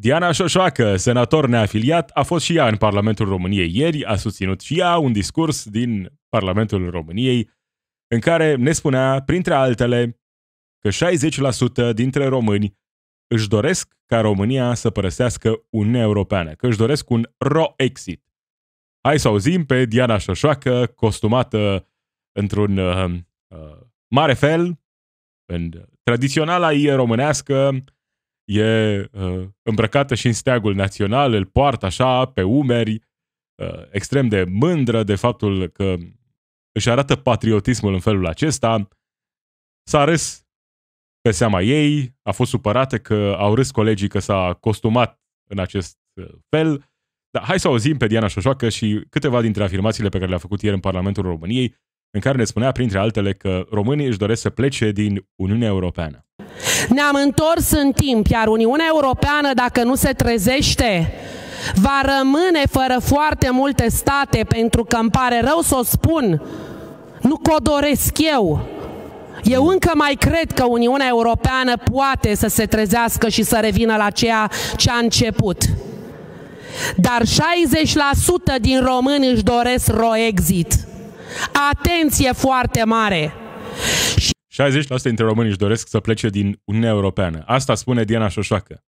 Diana Șoșoacă, senator neafiliat, a fost și ea în Parlamentul României ieri, a susținut și ea un discurs din Parlamentul României în care ne spunea, printre altele, că 60% dintre români își doresc ca România să părăsească Uniunea Europeană, că își doresc un ro-exit. Hai să auzim pe Diana Șoșoacă, costumată într-un uh, uh, mare fel, în tradiționala ei românească, e uh, îmbrăcată și în steagul național, îl poartă așa pe umeri, uh, extrem de mândră de faptul că își arată patriotismul în felul acesta. S-a râs pe seama ei, a fost supărată că au râs colegii că s-a costumat în acest uh, fel. Dar hai să auzim pe Diana Șoșoacă și câteva dintre afirmațiile pe care le-a făcut ieri în Parlamentul României în care ne spunea, printre altele, că românii își doresc să plece din Uniunea Europeană. Ne-am întors în timp, iar Uniunea Europeană, dacă nu se trezește, va rămâne fără foarte multe state, pentru că îmi pare rău să o spun, nu că o doresc eu. Eu încă mai cred că Uniunea Europeană poate să se trezească și să revină la ceea ce a început. Dar 60% din români își doresc roexit. exit Atenție foarte mare! 60% dintre români își doresc să plece din Uniunea Europeană. Asta spune Diana Șoșoacă.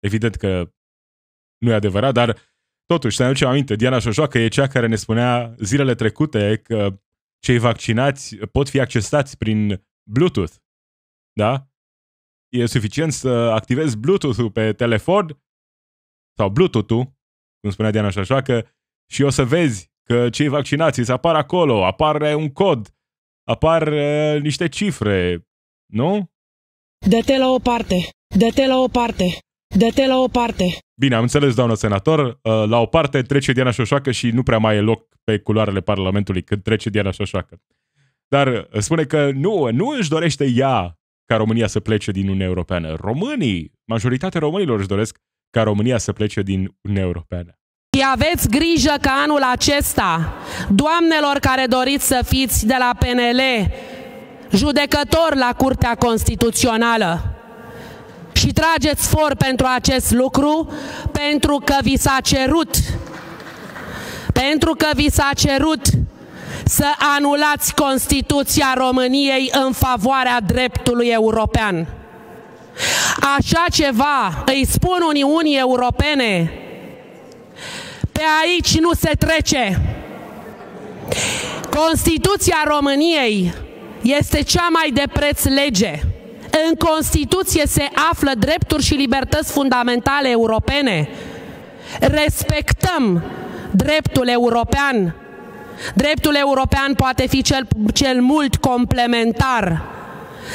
Evident că nu e adevărat, dar totuși, să ne aducem aminte, Diana Șoșoacă e cea care ne spunea zilele trecute că cei vaccinați pot fi accesați prin Bluetooth. Da? E suficient să activezi Bluetooth-ul pe telefon sau Bluetooth-ul, cum spunea Diana Șoșoacă, și o să vezi că cei vaccinați îți apar acolo, apare un cod, apar uh, niște cifre, nu? Dă-te la o parte, dă-te la o parte, dă-te la o parte. Bine, am înțeles, doamnă senator, uh, la o parte trece Diana Șoșoacă și nu prea mai e loc pe culoarele Parlamentului când trece Diana Șoșoacă. Dar uh, spune că nu, nu își dorește ea ca România să plece din Uniunea Europeană. Românii, majoritatea românilor își doresc ca România să plece din Uniunea Europeană. Și aveți grijă că anul acesta, doamnelor care doriți să fiți de la PNL, judecător la Curtea Constituțională, și trageți for pentru acest lucru, pentru că vi s-a cerut, pentru că vi s-a cerut să anulați Constituția României în favoarea dreptului european. Așa ceva îi spun Uniunii Europene, pe aici nu se trece. Constituția României este cea mai de preț lege. În Constituție se află drepturi și libertăți fundamentale europene. Respectăm dreptul european. Dreptul european poate fi cel, cel mult complementar,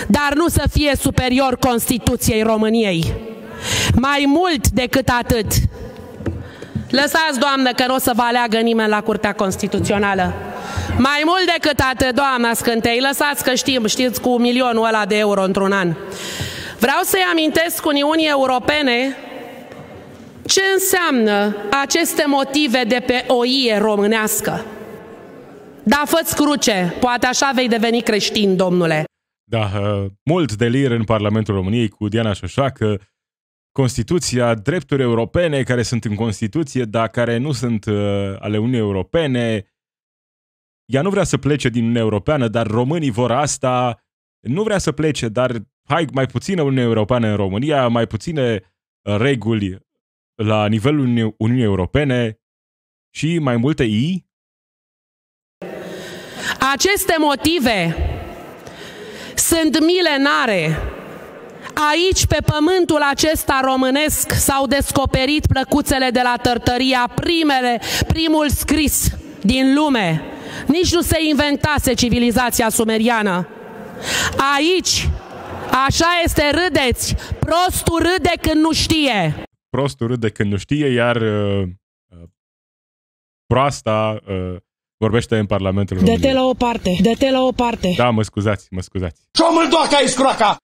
dar nu să fie superior Constituției României. Mai mult decât atât, Lăsați, doamnă, că nu o să vă aleagă nimeni la Curtea Constituțională. Mai mult decât atât, doamna Scântei, lăsați că știm, știți, cu milionul ăla de euro într-un an. Vreau să-i amintesc Uniunii Europene ce înseamnă aceste motive de pe oie românească. Da, fă cruce, poate așa vei deveni creștin, domnule. Da, uh, mult delir în Parlamentul României cu Diana Șoșoacă, Constituția, drepturi europene care sunt în Constituție, dar care nu sunt uh, ale Uniunii Europene. Ea nu vrea să plece din Uniunea Europeană, dar românii vor asta. Nu vrea să plece, dar hai, mai puțină Uniunea Europeană în România, mai puține uh, reguli la nivelul Uni- Uniunii Europene și mai multe I. Aceste motive sunt milenare Aici, pe pământul acesta românesc, s-au descoperit plăcuțele de la tărtăria, primele, primul scris din lume. Nici nu se inventase civilizația sumeriană. Aici, așa este, râdeți, prostul râde când nu știe. Prostul râde când nu știe, iar uh, uh proasta uh, vorbește în Parlamentul României. Dă-te la o parte, dă-te la o parte. Da, mă scuzați, mă scuzați. Și-o mâldoaca iscroaca!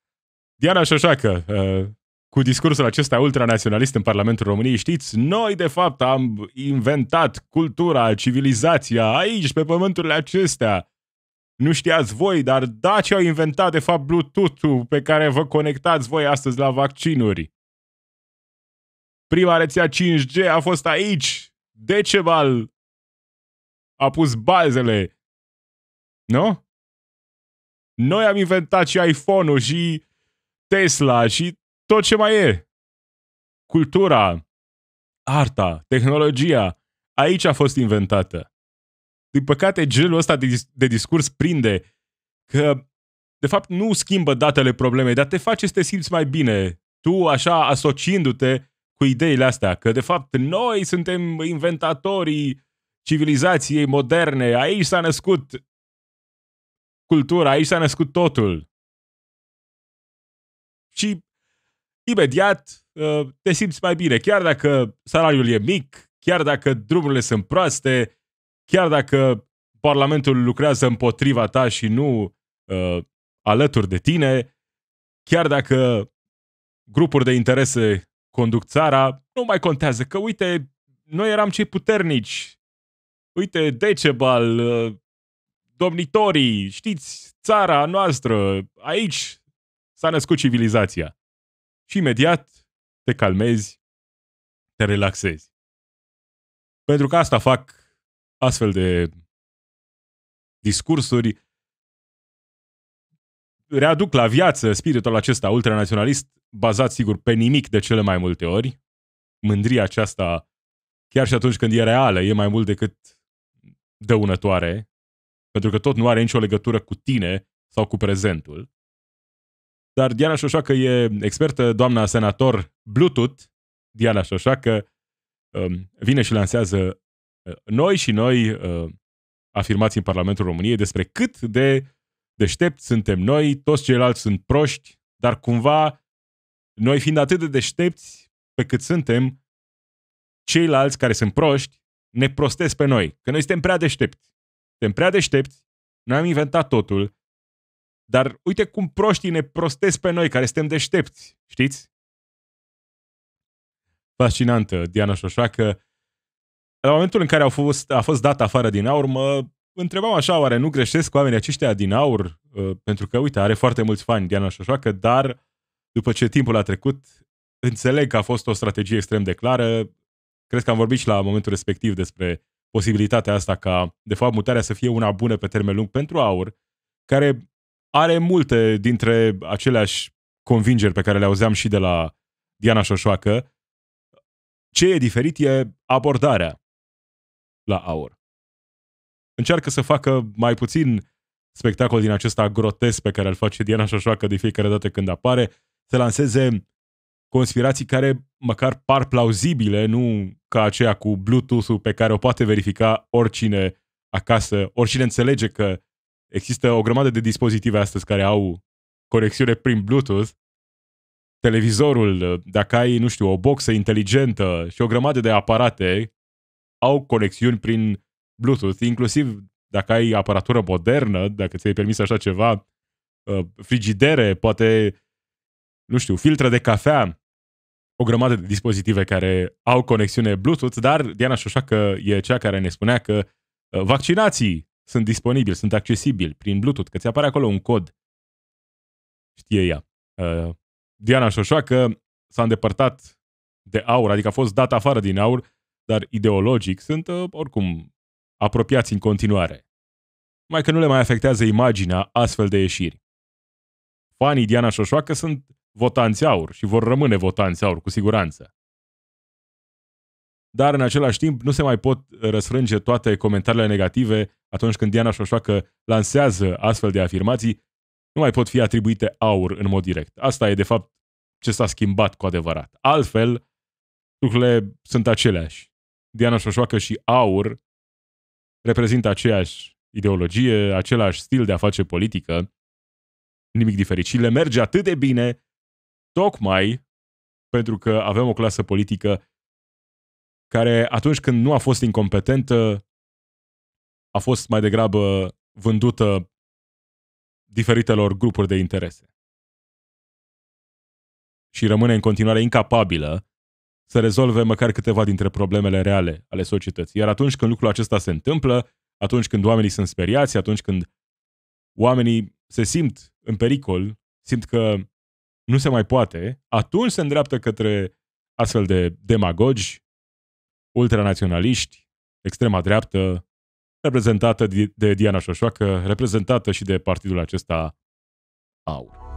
Diana Șoșacă, uh, cu discursul acesta ultranaționalist în Parlamentul României, știți, noi de fapt am inventat cultura, civilizația aici, pe pământurile acestea. Nu știați voi, dar ce au inventat de fapt Bluetooth-ul pe care vă conectați voi astăzi la vaccinuri. Prima rețea 5G a fost aici. Decebal a pus bazele. Nu? Noi am inventat și iPhone-ul și Tesla și tot ce mai e. Cultura, arta, tehnologia, aici a fost inventată. Din păcate, gelul ăsta de, dis- de discurs prinde că, de fapt, nu schimbă datele problemei, dar te face să te simți mai bine, tu așa asociindu-te cu ideile astea, că, de fapt, noi suntem inventatorii civilizației moderne, aici s-a născut cultura, aici s-a născut totul și imediat uh, te simți mai bine. Chiar dacă salariul e mic, chiar dacă drumurile sunt proaste, chiar dacă Parlamentul lucrează împotriva ta și nu uh, alături de tine, chiar dacă grupuri de interese conduc țara, nu mai contează că, uite, noi eram cei puternici. Uite, Decebal, uh, domnitorii, știți, țara noastră, aici S-a născut civilizația. Și imediat te calmezi, te relaxezi. Pentru că asta fac astfel de discursuri, readuc la viață spiritul acesta ultranaționalist, bazat sigur pe nimic de cele mai multe ori. Mândria aceasta, chiar și atunci când e reală, e mai mult decât dăunătoare, pentru că tot nu are nicio legătură cu tine sau cu prezentul. Dar Diana Șoșoacă e expertă, doamna senator Bluetooth, Diana Șoșoacă, um, vine și lansează uh, noi și noi uh, afirmații în Parlamentul României despre cât de deștept suntem noi, toți ceilalți sunt proști, dar cumva noi fiind atât de deștepți pe cât suntem, ceilalți care sunt proști ne prostesc pe noi, că noi suntem prea deștepți. Suntem prea deștepți, ne-am inventat totul, dar uite cum proștii ne prostesc pe noi, care suntem deștepți, știți? Fascinantă, Diana Șoșacă. La momentul în care au fost, a fost dat afară din aur, mă întrebam așa, oare nu greșesc oamenii aceștia din aur? Uh, pentru că, uite, are foarte mulți fani Diana Șoșoacă, dar după ce timpul a trecut, înțeleg că a fost o strategie extrem de clară. Cred că am vorbit și la momentul respectiv despre posibilitatea asta ca, de fapt, mutarea să fie una bună pe termen lung pentru aur, care are multe dintre aceleași convingeri pe care le auzeam și de la Diana Șoșoacă. Ce e diferit e abordarea la aur. Încearcă să facă mai puțin spectacol din acesta grotesc pe care îl face Diana Șoșoacă de fiecare dată când apare, să lanseze conspirații care măcar par plauzibile, nu ca aceea cu Bluetooth-ul pe care o poate verifica oricine acasă, oricine înțelege că Există o grămadă de dispozitive astăzi care au conexiune prin Bluetooth, televizorul, dacă ai, nu știu, o boxă inteligentă și o grămadă de aparate, au conexiuni prin Bluetooth, inclusiv dacă ai aparatură modernă, dacă ți-ai permis așa ceva, uh, frigidere, poate, nu știu, filtre de cafea, o grămadă de dispozitive care au conexiune Bluetooth, dar Diana Șoșoacă e cea care ne spunea că uh, vaccinații sunt disponibili, sunt accesibili prin Bluetooth, că ți apare acolo un cod. Știe ea. Uh, Diana Șoșoacă s-a îndepărtat de aur, adică a fost dat afară din aur, dar ideologic sunt uh, oricum apropiați în continuare. Mai că nu le mai afectează imaginea astfel de ieșiri. Fanii Diana Șoșoacă sunt votanți aur și vor rămâne votanți aur, cu siguranță dar în același timp nu se mai pot răsfrânge toate comentariile negative atunci când Diana Șoșoacă lansează astfel de afirmații, nu mai pot fi atribuite aur în mod direct. Asta e, de fapt, ce s-a schimbat cu adevărat. Altfel, lucrurile sunt aceleași. Diana Șoșoacă și aur reprezintă aceeași ideologie, același stil de a face politică, nimic diferit. Și le merge atât de bine, tocmai pentru că avem o clasă politică care atunci când nu a fost incompetentă, a fost mai degrabă vândută diferitelor grupuri de interese. Și rămâne în continuare incapabilă să rezolve măcar câteva dintre problemele reale ale societății. Iar atunci când lucrul acesta se întâmplă, atunci când oamenii sunt speriați, atunci când oamenii se simt în pericol, simt că nu se mai poate, atunci se îndreaptă către astfel de demagogi ultranaționaliști, extrema dreaptă, reprezentată de Diana Șoșoacă, reprezentată și de partidul acesta AUR.